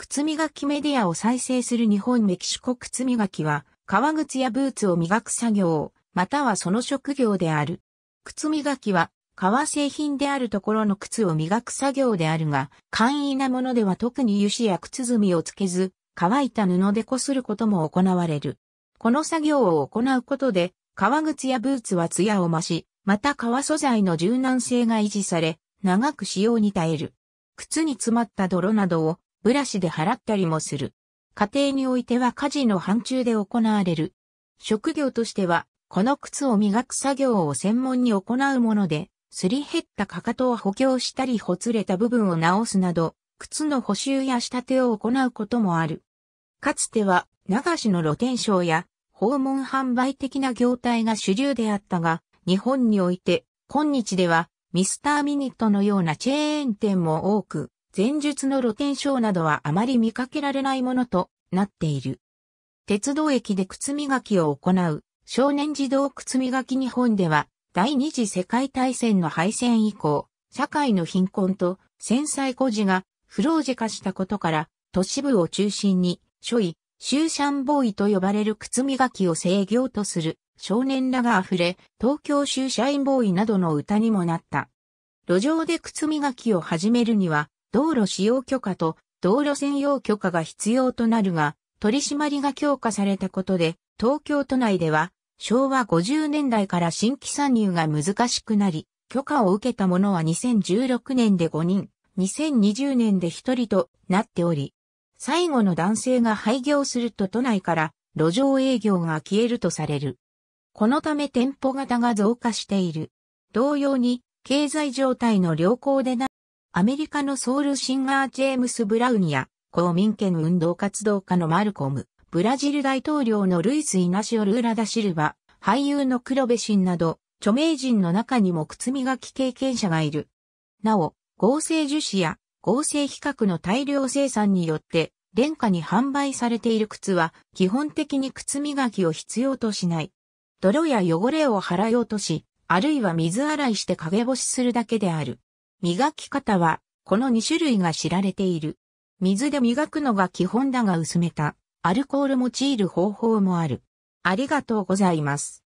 靴磨きメディアを再生する日本メキシコ靴磨きは、革靴やブーツを磨く作業、またはその職業である。靴磨きは、革製品であるところの靴を磨く作業であるが、簡易なものでは特に油脂や靴墨をつけず、乾いた布でこすることも行われる。この作業を行うことで、革靴やブーツは艶を増し、また革素材の柔軟性が維持され、長く使用に耐える。靴に詰まった泥などをブラシで払ったりもする。家庭においては家事の範疇で行われる。職業としては、この靴を磨く作業を専門に行うもので、すり減ったかかとを補強したりほつれた部分を直すなど、靴の補修や仕立てを行うこともある。かつては、流しの露天商や訪問販売的な業態が主流であったが、日本において、今日ではミスターミニットのようなチェーン店も多く、前述の露天商などはあまり見かけられないものとなっている。鉄道駅で靴磨きを行う少年児童靴磨き日本では第二次世界大戦の敗戦以降、社会の貧困と戦災孤児が不老児化したことから都市部を中心に、諸位、シューシャンボーイと呼ばれる靴磨きを制御とする少年らが溢れ、東京シューシャインボーイなどの歌にもなった。路上で靴磨きを始めるには、道路使用許可と道路専用許可が必要となるが、取り締まりが強化されたことで、東京都内では昭和50年代から新規参入が難しくなり、許可を受けた者は2016年で5人、2020年で1人となっており、最後の男性が廃業すると都内から路上営業が消えるとされる。このため店舗型が増加している。同様に、経済状態の良好でないアメリカのソウルシンガージェームス・ブラウンや公民権運動活動家のマルコム、ブラジル大統領のルイス・イナシオ・ルーラ・ダ・シルバ、俳優の黒部ンなど、著名人の中にも靴磨き経験者がいる。なお、合成樹脂や合成比較の大量生産によって、廉価に販売されている靴は、基本的に靴磨きを必要としない。泥や汚れを払い落とし、あるいは水洗いして陰干しするだけである。磨き方は、この2種類が知られている。水で磨くのが基本だが薄めた、アルコール用いる方法もある。ありがとうございます。